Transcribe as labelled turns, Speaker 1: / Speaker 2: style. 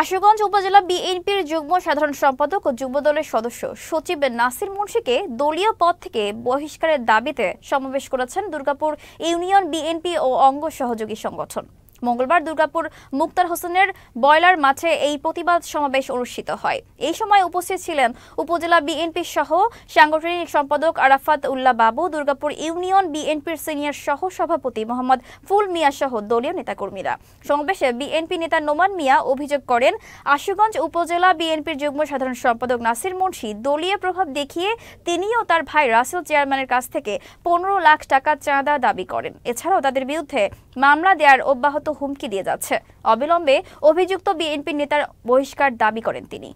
Speaker 1: আশুগঞ্জ উপজেলা বিএনপির যুগ্ম সাধারণ সম্পাদক ও যুব দলের সদস্য সচিব নাসির মুন্সিকে দলীয় পদ থেকে বহিষ্কারের দাবিতে সমাবেশ করেছেন দুর্গাপুর ইউনিয়ন বিএনপি ও অঙ্গ সহযোগী সংগঠন মঙ্গলবার দুর্গাপুর মুক্তার হোসেনের বয়লার মাঠে এই প্রতিবাদ সমাবেশ অনুষ্ঠিত হয় এই সময় উপস্থিত ছিলেন উপজেলা বিএনপি সহ সাংগঠনিক সম্পাদক আরাফাত উল্লাহ বাবু দুর্গাপুর ইউনিয়ন বিএনপির সিনিয়র সহ সভাপতি মোহাম্মদ ফুল মিয়া সহ দলীয় নেতাকর্মীরা সমাবেশে বিএনপি নেতা নোমান মিয়া অভিযোগ করেন আশুগঞ্জ উপজেলা বিএনপির যুগ্ম সাধারণ সম্পাদক নাসির মুন্সি দলীয় প্রভাব দেখিয়ে তিনি ও তার ভাই রাসেল চেয়ারম্যানের কাছ থেকে পনেরো লাখ টাকা চাঁদা দাবি করেন এছাড়াও তাদের বিরুদ্ধে মামলা দেয়ার অব্যাহত হুমকি দিয়ে যাচ্ছে অবিলম্বে অভিযুক্ত
Speaker 2: বিএনপি নেতার বহিষ্কার দাবি করেন তিনি